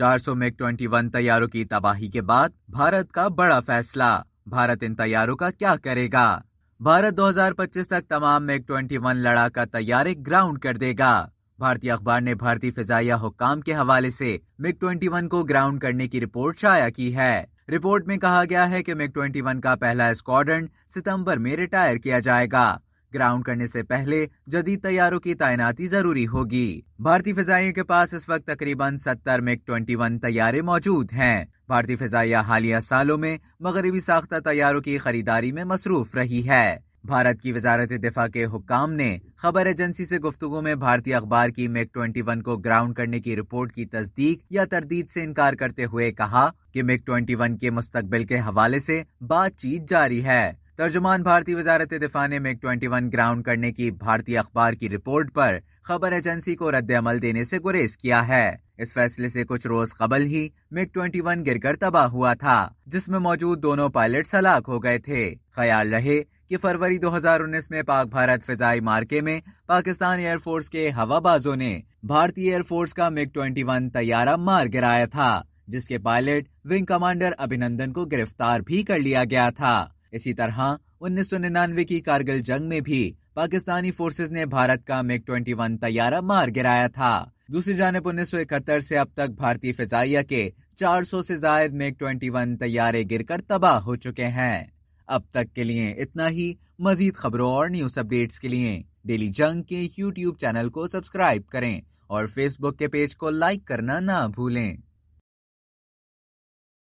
400 MiG 21 तैयारों की तबाही के बाद भारत का बड़ा फैसला भारत इन तैयारों का क्या करेगा भारत 2025 तक तमाम मिग 21 लड़ाका तैयारे ग्राउंड कर देगा भारतीय अखबार ने भारतीय फिजाइया हुकाम के हवाले से मिग 21 को ग्राउंड करने की रिपोर्ट शाया की है रिपोर्ट में कहा गया है कि मिग 21 का पहला स्क्वाड्रन सितंबर में रिटायर किया जाएगा ग्राउंड करने से पहले जदीद तैयारों की तैनाती जरूरी होगी भारतीय फिजाइयों के पास इस वक्त तकरीबन 70 मिग 21 तैयारे मौजूद हैं भारतीय फिजाइया हालिया सालों में मगरबी साख्ता तैयारों की खरीदारी में मसरूफ रही है भारत की वजारत दिफा के हुक्म ने खबर एजेंसी से गुफ्तु में भारतीय अखबार की मेक 21 को ग्राउंड करने की रिपोर्ट की तस्दीक या तरदीद से इनकार करते हुए कहा कि मेक 21 के मुस्तबिल के हवाले से बातचीत जारी है तर्जुमान भारतीय वजारत दिफा ने मिग वन ग्राउंड करने की भारतीय अखबार की रिपोर्ट पर खबर एजेंसी को रद्द अमल देने से गुरेज किया है इस फैसले से कुछ रोज कबल ही मिग गिर कर तबाह हुआ था जिसमें मौजूद दोनों पायलट हलाक हो गए थे ख्याल रहे कि फरवरी 2019 में पाक भारत फिजाई मार्के में पाकिस्तान एयरफोर्स के हवाबाजों ने भारतीय एयरफोर्स का मिग 21 तैयारा मार गिराया था जिसके पायलट विंग कमांडर अभिनंदन को गिरफ्तार भी कर लिया गया था इसी तरह 1999 की कारगिल जंग में भी पाकिस्तानी फोर्सेज ने भारत का मिग 21 तैयारा मार गिराया था दूसरी जानब इकहत्तर से अब तक भारतीय फिजाइया के 400 से जायद मिग 21 तैयारे गिरकर तबाह हो चुके हैं अब तक के लिए इतना ही मजीद खबरों और न्यूज अपडेट्स के लिए डेली जंग के यूट्यूब चैनल को सब्सक्राइब करें और फेसबुक के पेज को लाइक करना ना भूलें